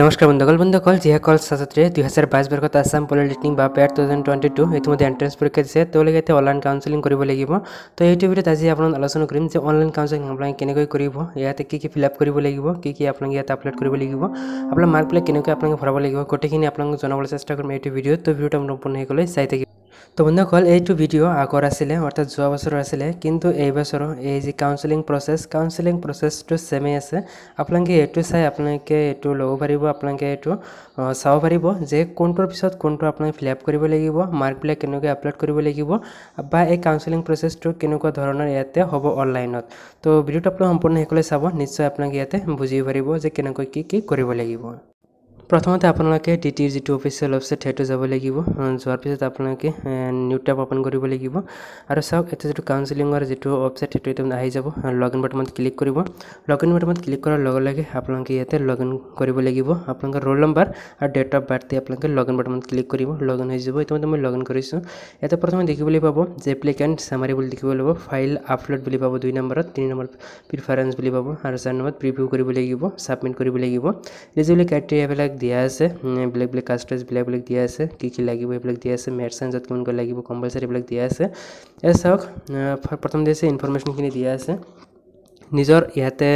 নমস্কাৰ বন্ধুসকল বন্ধুসকল যিসকল ছাত্ৰীয়ে দুহেজাৰ বাইছ বৰ্ষত আছাম পলিটেকনিক বা PAT two thousand twenty two ইতিমধ্যে এণ্ট্ৰেঞ্চ পৰীক্ষা দিছে তেওঁলোকে এতিয়া অনলাইন কাউঞ্চেলিং কৰিব লাগিব তো এইটো ভিডিঅ'ত আজি আপোনাক আলোচনা কৰিম যে অনলাইন কাউঞ্চেলিং আপোনালোকে কেনেকৈ কৰিব ইয়াতে কি কি ফিল আপ কৰিব লাগিব কি কি আপোনালোকে ইয়াত আপলোড কৰিব লাগিব আপোনাৰ মাৰ্কবিলাক কেনেকৈ আপোনালোকে ভৰাব লাগিব গোটেইখিনি আপোনালোকক জনাবলৈ চেষ্টা কৰিম এইটো ভিডিঅ' তো ভিডিঅ'টো আপোনাৰ চাই থাকিব তো বন্ধুসকল এইটো ভিডিঅ' আগৰ আছিলে অৰ্থাৎ যোৱা বছৰৰ আছিলে কিন্তু এইবছৰৰ এই যি কাউন্সেলিং প্ৰচেছ কাউন্সেলিং প্ৰচেছটো চেমেই আছে আপোনালোকে এইটো চাই আপোনালোকে এইটো ল'ব পাৰিব আপোনালোকে এইটো চাব পাৰিব যে কোনটোৰ পিছত কোনটো আপোনালোকে ফিল আপ কৰিব লাগিব মাৰ্কবিলাক কেনেকৈ আপলোড কৰিব লাগিব বা এই কাউন্সেলিং প্ৰচেছটো কেনেকুৱা ধৰণৰ ইয়াতে হ'ব অনলাইনত তো ভিডিঅ'টো আপোনালোকে সম্পূৰ্ণ শেষলৈ চাব নিশ্চয় আপোনালোকে ইয়াতে বুজিব পাৰিব যে কেনেকৈ কি কি কৰিব লাগিব প্ৰথমতে আপোনালোকে ডি টিৰ যিটো অফিচিয়েল ৱেবছাইট সেইটো যাব লাগিব যোৱাৰ পিছত আপোনালোকে নিউ টেপ অ'পেন কৰিব লাগিব আৰু চাওক এতিয়া যিটো কাউঞ্চেলিঙৰ যিটো ৱেবছাইট সেইটো এতিয়া আহি যাব লগ ইন বাটনত ক্লিক কৰিব লগ ইন বাটনত ক্লিক কৰাৰ লগে লগে আপোনালোকে ইয়াতে লগ ইন কৰিব লাগিব আপোনালোকৰ ৰোল নম্বৰ আৰু ডেট অফ বাৰ্থ দি আপোনালোকে লগ ইন বাটনত ক্লিক কৰিব লগ ইন হৈ যাব ইতিমধ্যে মই লগ ইন কৰিছোঁ ইয়াতে প্ৰথমে দেখিবলৈ পাব যে এপ্লিকেণ্ট চামাৰি বুলি দেখিব লাগিব ফাইল আপলোড বুলি পাব দুই নম্বৰত তিনি নম্বৰত প্ৰিফাৰেঞ্চ বুলি পাব আৰু চাৰি নম্বৰত প্ৰিভিউ কৰিব লাগিব ছাবমিট কৰিব লাগিব এলিজিবিলিটি ক্ৰাইটেৰিয়াবিলাক এইবিলাক দিয়া আছে বেলেগ বেলেগ কাষ্টাইজ বেলেগ বেলেগ দিয়া আছে কি কি লাগিব এইবিলাক দিয়া আছে মেডিচিনজত কোনকৈ লাগিব কম্পালচাৰী এইবিলাক দিয়া আছে এই চাওক প্ৰথম দিয়া আছে ইনফৰমেশ্যনখিনি দিয়া আছে নিজৰ ইয়াতে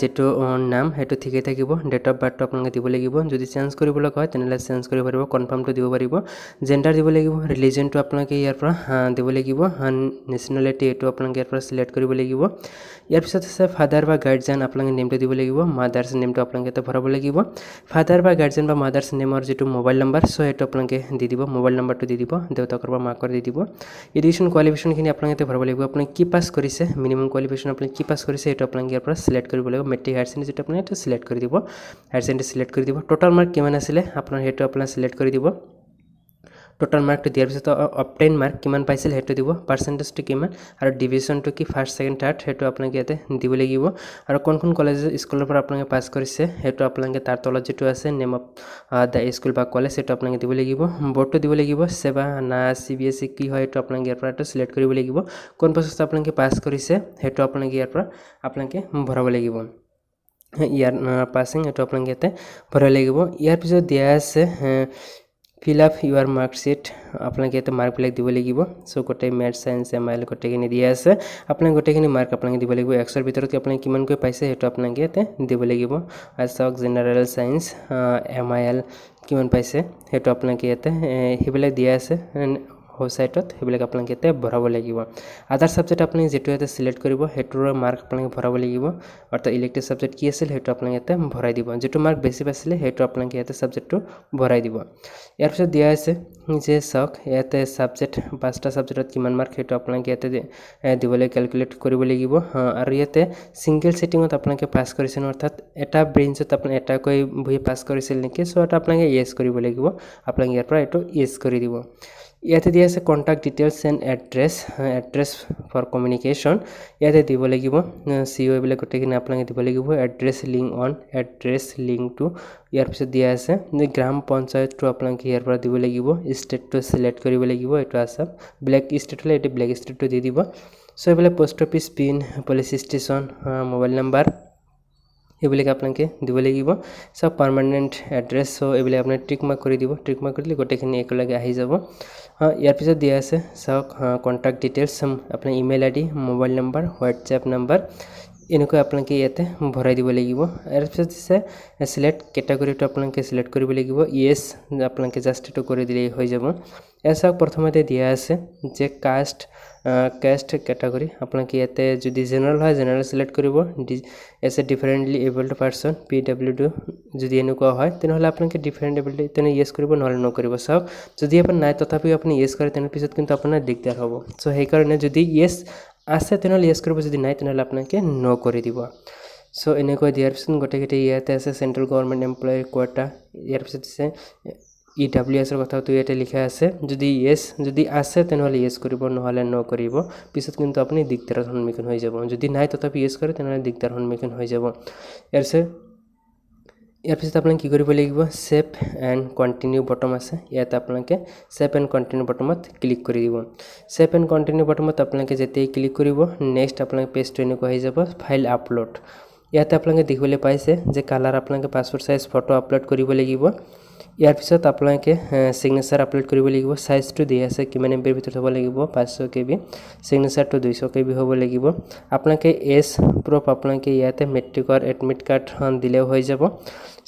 যিটো নাম সেইটো ঠিকে থাকিব ডেট অফ বাৰ্থটো আপোনালোকে দিব লাগিব যদি চেঞ্জ কৰিব লগা হয় তেনেহ'লে চেঞ্জ কৰিব পাৰিব কনফাৰ্মটো দিব পাৰিব জেণ্ডাৰ দিব লাগিব ৰিলিজনটো আপোনালোকে ইয়াৰ পৰা দিব লাগিব নেশ্যনেলিটি এইটো আপোনালোকে ইয়াৰ পৰা চিলেক্ট কৰিব লাগিব ইয়াৰ পিছত আছে ফাদাৰ বা গাৰ্জেন আপোনালোকে নেমটো দিব লাগিব মাদাৰ্ছ নেমটো আপোনালোকে ইয়াতে ভৰাব লাগিব ফাদাৰ বা গাৰ্জেন বা মাদাৰ্ছ নেমৰ যিটো মোবাইল নম্বৰ চ' সেইটো আপোনালোকে দি দিব মোবাইল নম্বৰটো দি দিব দেউতাকৰ বা মাকৰ দি দিব এডুকেশ্যন কোৱালিফিকেশ্যনখিনি আপোনালোকে ইয়াতে ভৰাব লাগিব আপোনালোকে কি পাছ কৰিছে মিনিমাম কোৱালিফিকেশ্যন আপোনালোকে কি পাছ কৰিছে কৰিছে সেইটো আপোনালোকে ইয়াৰ পৰা চিলেক্ট কৰিব লাগিব মেট্ৰিক হায়াৰ ছেকেণ্ডেৰী যিটো আপোনাৰ সেইটো চিলেক্ট কৰি দিব হায়াৰ ছেকেণ্ডেৰী চিলেক্ট কৰি দিব টোটেল মাৰ্ক কিমান আছিলে আপোনাৰ সেইটো আপোনাৰ চিলেক্ট কৰি দিব টোটাল মাৰ্কটো দিয়াৰ পিছত অপটেইন মাৰ্ক কিমান পাইছিল সেইটো দিব পাৰ্চেণ্টেজটো কিমান আৰু ডিভিজনটো কি ফাৰ্ষ্ট ছেকেণ্ড থাৰ্ড সেইটো আপোনালোকে ইয়াতে দিব লাগিব আৰু কোন কোন কলেজ স্কুলৰ পৰা আপোনালোকে পাছ কৰিছে সেইটো আপোনালোকে তাৰ তলত যিটো আছে নেম অফ দ্য স্কুল বা কলেজ সেইটো আপোনালোকে দিব লাগিব বোৰ্ডটো দিব লাগিব চেবা না চি বি এছ চি কি হয় সেইটো আপোনালোকে ইয়াৰ পৰা এইটো চিলেক্ট কৰিব লাগিব কোন প্ৰচেছত আপোনালোকে পাছ কৰিছে সেইটো আপোনালোকে ইয়াৰ পৰা আপোনালোকে ভৰাব লাগিব ইয়াৰ পাছিং সেইটো আপোনালোকে ইয়াতে ভৰাব লাগিব ইয়াৰ পিছত দিয়া আছে ফিল আপ ইয়াৰ মাৰ্কশ্বীট আপোনালোকে এইটো মাৰ্কবিলাক দিব লাগিব চ' গোটেই math science M I L গোটেইখিনি দিয়া আছে আপোনালোকে গোটেইখিনি মাৰ্ক আপোনালোকে দিব লাগিব এক্সৰ ভিতৰত আপোনালোকে কিমানকৈ পাইছে সেইটো আপোনালোকে ইয়াতে দিব লাগিব আৰু চাওক general science M I L কিমান পাইছে সেইটো আপোনালোকে ইয়াতে সেইবিলাক দিয়া আছে সেইবিলাক আপোনালোকে ইয়াতে ভৰাব লাগিব আদাৰ আদাৰ সাবজেক্ট যিটো ইয়াতে চিলেক্ট কৰিব সেইটোৰ মাৰ্ক আপোনালোকে ভৰাব লাগিব অৰ্থাৎ ইলেকটিভ সাবজেক্ট কি আছিল সেইটো আপোনালোকে ইয়াতে ভৰাই দিব যিটো মাৰ্ক বেছি পাইছিলে সেইটো আপোনালোকে ইয়াতে সাবজেক্ট ভৰাই দিব ইয়াৰ পিছত দিয়া হৈছে যে চাওক ইয়াতে সাবজেক্ট পাঁচটা সাবজেক্টত কিমান মাৰ্ক সেইটো আপোনালোকে ইয়াতে দিবলৈ কেলকুলেট কৰিব লাগিব আৰু ইয়াতে সিঙ্গেল সেটিংত আপনাকে পাস কৰেছিল অৰ্থাৎ এটা ব্ৰেঞ্চত আপনি এটাকৈ বহি পাছ কৰিছিল নেকি চ' এটা আপনাকে ইয়েস কৰিব লাগিব আপোনালোকে ইয়াৰ পৰা এইটো ইয়েস কৰি দিব ইয়াতে দিয়া আছে contact details and address address for communication ইয়াতে দিব লাগিব চি অ' এইবিলাক e গোটেইখিনি আপোনালোকে দিব লাগিব এড্ৰেছ লিংক অন এড্ৰেছ লিংকটো ইয়াৰ পিছত দিয়া আছে গ্ৰাম পঞ্চায়তটো আপোনালোকে ইয়াৰ পৰা দিব লাগিব ষ্টেটটো চিলেক্ট কৰিব লাগিব এইটো আছে ব্লেক ষ্টেট হ'লে এইটো ব্লেক ষ্টেটটো দি দিব চ' এইফালে post office pin police station mobile number এইবিলাক আপোনালোকে দিব লাগিব চব পাৰ্মানেণ্ট এড্ৰেছ চ' এইবিলাক আপোনাৰ ট্ৰিক মাৰ্ক কৰি দিব ট্ৰিক মাৰ্ক কৰিলে গোটেইখিনি একেলগে আহি যাব ইয়াৰ পিছত দিয়া আছে চাওক কণ্টেক্ট ডিটেইলছ আপোনাৰ email ID mobile number WhatsApp number এনেকৈ আপোনালোকে ইয়াতে ভৰাই দিব লাগিব তাৰপিছত আছে চিলেক্ট কেটাগৰিটো আপোনালোকে চিলেক্ট কৰিব লাগিব ইয়েছ আপোনালোকে জাষ্ট এইটো কৰি দিলেই হৈ যাব ইয়াৰ চাওক প্ৰথমতে দিয়া আছে যে কাষ্ট কাষ্ট কেটাগৰি আপোনালোকে ইয়াতে যদি জেনেৰেল হয় জেনেৰেল চিলেক্ট কৰিব এছ এ differently abled person P W D যদি এনেকুৱা হয় তেনেহ'লে আপোনালোকে ডিফাৰেণ্ট এবিলিটি তেনে ইয়েছ কৰিব নহ'লে নকৰিব চাওক যদি আপুনি নাই তথাপিও আপুনি ইয়েছ কৰে তেনে পিছত কিন্তু আপোনাৰ দিগদাৰ হ'ব চ' সেইকাৰণে যদি ইয়েছ আছে তেনেহ'লে ইয়েছ কৰিব যদি নাই তেনেহ'লে আপোনালোকে ন' কৰি দিব চ' এনেকুৱা দিয়াৰ পিছত গোটেইকেইটা ইয়াতে আছে চেণ্ট্ৰেল গভৰ্ণমেণ্ট এমপ্লয়ী কোৱাটা ইয়াৰ পিছত আছে ই ডাব্লিউ এছৰ কথাটো ইয়াতে লিখা আছে যদি য়েছ যদি আছে তেনেহ'লে ইয়েছ কৰিব নহ'লে ন' কৰিব পিছত কিন্তু আপুনি দিগদাৰৰ সন্মুখীন হৈ যাব যদি নাই তথাপি ইয়েছ কৰে তেনেহ'লে দিগদাৰ সন্মুখীন হৈ যাব ইয়াৰ পিছত ইয়াৰ পিছত আপোনালোকে কি কৰিব লাগিব ছেভ এণ্ড কণ্টিনিউ বটম আছে ইয়াত আপোনালোকে ছেভ এণ্ড কণ্টিনিউ বটমত ক্লিক কৰি দিব ছেভ এণ্ড কণ্টিনিউ বটমত আপোনালোকে যেতিয়াই ক্লিক কৰিব নেক্সট আপোনালোকে পেজটো এনেকুৱা হৈ যাব ফাইল আপলোড ইয়াতে আপোনালোকে দেখিবলৈ পাইছে যে কালাৰ আপোনালোকে পাছপ'ৰ্ট চাইজ ফটো আপলোড কৰিব লাগিব ইয়াৰ পিছত আপোনালোকে চিগনেচাৰ আপলোড কৰিব লাগিব চাইজটো দিয়া আছে কিমান এম পিৰ ভিতৰত হ'ব লাগিব পাঁচশ কে বি চিগনেচাৰটো দুইশ কে বি হ'ব লাগিব আপোনালোকে এছ প্ৰুফ আপোনালোকে ইয়াতে মেট্ৰিকৰ এডমিট কাৰ্ডখন দিলেও হৈ যাব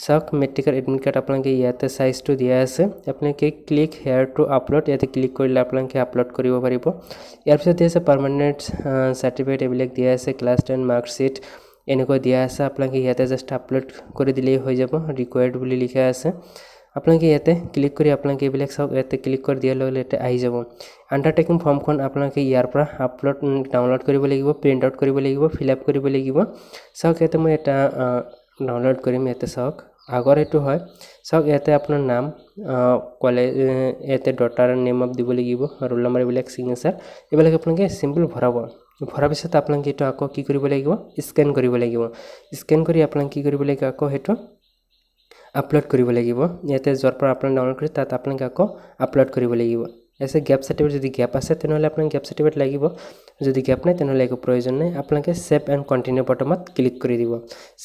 চাওক মেট্ৰিকৰ এডমিট কাৰ্ড আপোনালোকে ইয়াতে চাইজটো দিয়া আছে আপোনালোকে ক্লিক হেয়াৰটো আপলোড ইয়াতে ক্লিক কৰিলে আপোনালোকে আপলোড কৰিব পাৰিব ইয়াৰ পিছত দিয়া আছে পাৰ্মানেণ্ট চাৰ্টিফিকেট এইবিলাক দিয়া আছে ক্লাছ টেন মাৰ্কশ্বিট এনেকুৱা দিয়া আছে আপোনালোকে ইয়াতে জাষ্ট আপলোড কৰি দিলেই হৈ যাব ৰিকুৱাৰ্ড বুলি লিখা আছে আপোনালোকে ইয়াতে ক্লিক কৰি আপোনালোকে এইবিলাক চাওক ইয়াতে ক্লিক কৰি দিয়াৰ লগে লগে ইয়াতে আহি যাব আণ্ডাৰটেকিং ফৰ্মখন আপোনালোকে ইয়াৰ পৰা আপলোড ডাউনলোড কৰিব লাগিব প্ৰিণ্ট আউট কৰিব লাগিব ফিল আপ কৰিব লাগিব চাওক ইয়াতে মই এটা ডাউনলোড কৰিম ইয়াতে চাওক আগৰ এইটো হয় চাওক ইয়াতে আপোনাৰ নাম কলেজ ইয়াতে ডটাৰ নেম আপ দিব লাগিব ৰোল নম্বৰ এইবিলাক চিগনেচাৰ এইবিলাক আপোনালোকে চিম্পল ভৰাব ভৰাৰ পিছত আপোনালোকে এইটো আকৌ কি কৰিব লাগিব স্কেন কৰিব লাগিব স্কেন কৰি আপোনালোকে কি কৰিব লাগিব আকৌ সেইটো আপলোড কৰিব লাগিব ইয়াতে য'ৰ পৰা আপোনালোকে ডাউনলোড কৰি তাত আপোনালোকে আকৌ আপলোড কৰিব লাগিব এছে গেপ চাৰ্টিফিকেট যদি গেপ আছে তেনেহ'লে আপোনাক গেপ চাৰ্টিফিকেট লাগিব যদি গেপ নাই তেনেহ'লে একো প্ৰয়োজন নাই আপোনালোকে ছেপ এণ্ড কণ্টিনিউ বটমত ক্লিক কৰি দিব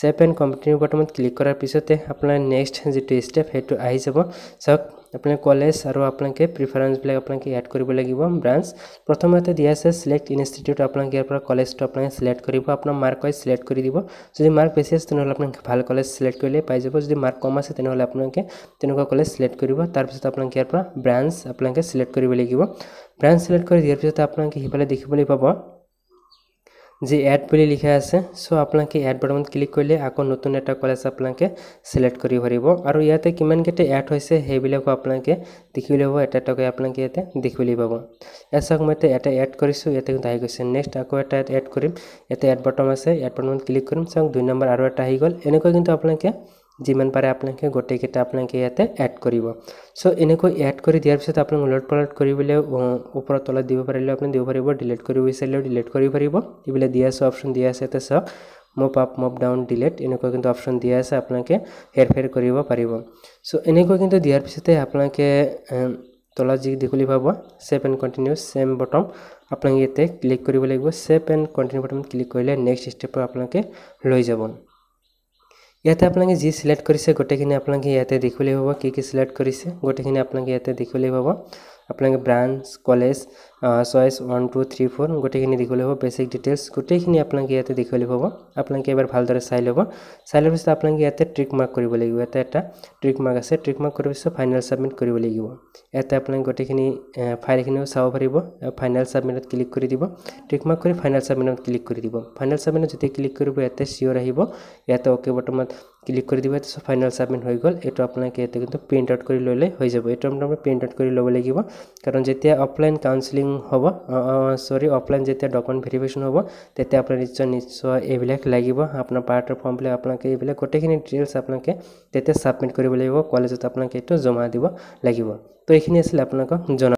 ছেভ এণ্ড কণ্টিনিউ বটমত ক্লিক কৰাৰ পিছতে আপোনাৰ নেক্সট যিটো ষ্টেপ সেইটো আহি যাব চাওক আপোনালোকে কলেজ আৰু আপোনালোকে প্ৰিফাৰেঞ্চবিলাক আপোনালোকে এড কৰিব লাগিব ব্ৰাঞ্চ প্ৰথমতে দিয়া আছে ছিলেক্ট ইনষ্টিটিউট আপোনালোকে ইয়াৰ পৰা কলেজটো আপোনালোকে ছিলেক্ট কৰিব আপোনাৰ মাৰ্ক ৱাইজ ছিলেক্ট কৰি দিব যদি মাৰ্ক বেছি আছে তেনেহ'লে আপোনালোকে ভাল কলেজ ছিলেক্ট কৰিলে পাই যাব যদি মাৰ্ক কম আছে তেনেহ'লে আপোনালোকে তেনেকুৱা কলেজ ছিলেক্ট কৰিব তাৰপিছত আপোনালোকে ইয়াৰ পৰা ব্ৰাঞ্চ আপোনালোকে ছিলেক্ট কৰিব লাগিব ব্ৰাঞ্চ ছিলেক্ট কৰি দিয়াৰ পিছত আপোনালোকে সিফালে দেখিবলৈ পাব যে এড বুলি লিখা আছে সো আপোনালোকে এড বাটনত ক্লিক করলে আকৌ নতুন এটা কলেজ আপোনালোকে সিলেক্ট কৰিব পাৰিব আৰু ইয়াতে কিমান কেইটা এড হৈছে সেইবিলাকো আপোনালোকে দেখি ল'ব এটা এটাকৈ আপোনালোকে ইয়াতে দেখিবলৈ পাব এচাক মই এতিয়া এটা এড কৰিছোঁ ইয়াতে কিন্তু আহি গৈছে নেক্সট আকৌ এটা এড কৰিম ইয়াতে এড বাটন আছে এড বাটনত ক্লিক কৰিম চাওক দুই নম্বৰ আৰু এটা আহি গ'ল এনেকৈ কিন্তু আপোনালোকে যিমান পাৰে আপোনালোকে গোটেইকেইটা আপোনালোকে ইয়াতে এড কৰিব চ' এনেকৈ এড কৰি দিয়াৰ পিছত আপোনালোকে লোড পলট কৰিবলৈ ওপৰত তলত দিব পাৰিলেও আপুনি দিব পাৰিব ডিলিট কৰিব বিচাৰিলেও ডিলিট কৰিব পাৰিব এইবিলাক দিয়া আছে অপশ্যন দিয়া আছে ইয়াতে চাওক move up move down delete এনেকুৱা কিন্তু অপশ্যন দিয়া আছে আপোনালোকে হেৰ ফেৰ কৰিব পাৰিব চ' এনেকৈ কিন্তু দিয়াৰ পিছতে আপোনালোকে তলত যি দেখুলি পাব save and continue same button আপোনালোকে ইয়াতে ক্লিক কৰিব লাগিব save and continue button click কৰিলে নেক্সট ষ্টেপত আপোনালোকে লৈ যাব ያতে আপোনাক জি সিলেক্ট কৰিছে গটেকনি আপোনাক ইয়াতে দেখুৱাই পাবা কি কি সিলেক্ট কৰিছে গটেকনি আপোনাক ইয়াতে দেখুৱাই পাবা আপোনালোকে branch college choice one two three four গোটেইখিনি দেখুৱাই হ'ব বেছিক ডিটেইলছ গোটেইখিনি আপোনালোকে ইয়াতে দেখুৱাই পাব আপোনালোকে এবাৰ ভালদৰে চাই ল'ব চাই লোৱাৰ পিছত আপোনালোকে ইয়াতে ট্ৰিক মাৰ্ক কৰিব লাগিব ইয়াতে এটা ট্ৰিক মাৰ্ক আছে ট্ৰিক মাৰ্ক কৰাৰ পিছত ফাইনেল ছাবমিট কৰিব লাগিব ইয়াতে আপোনালোকে গোটেইখিনি ফাইলখিনিও চাব পাৰিব ফাইনেল ছাবমিটত ক্লিক কৰি দিব ট্ৰিক মাৰ্ক কৰি ফাইনেল ছাবমিটত ক্লিক কৰি দিব ফাইনেল ছাবমিটত যেতিয়া ক্লিক কৰিব ইয়াতে চিয়'ৰ আহিব ইয়াতে অ'কে বৰ্তমান ক্লিক কৰি দিব তাৰপিছত ফাইনেল চাবমিট হৈ গ'ল এইটো আপোনালোকে ইয়াতে কিন্তু প্ৰিণ্ট আউট কৰি ল'লে হৈ যাব এইটো আপোনালোকে প্ৰিণ্ট আউট কৰি ল'ব লাগিব কাৰণ যেতিয়া অফলাইন কাউঞ্চেলিং হ'ব চৰি অফলাইন যেতিয়া ডকুমেণ্ট ভেৰিফিকেশ্যন হ'ব তেতিয়া আপোনাৰ নিশ্চয় নিশ্চয় এইবিলাক লাগিব আপোনাৰ পাৰ্ট অফ ফৰ্মবিলাক আপোনালোকে এইবিলাক গোটেইখিনি ডিটেইলছ আপোনালোকে তেতিয়া ছাবমিট কৰিব লাগিব কলেজত আপোনালোকে এইটো জমা দিব লাগিব তো এইখিনি আছিলে আপোনালোকক জনা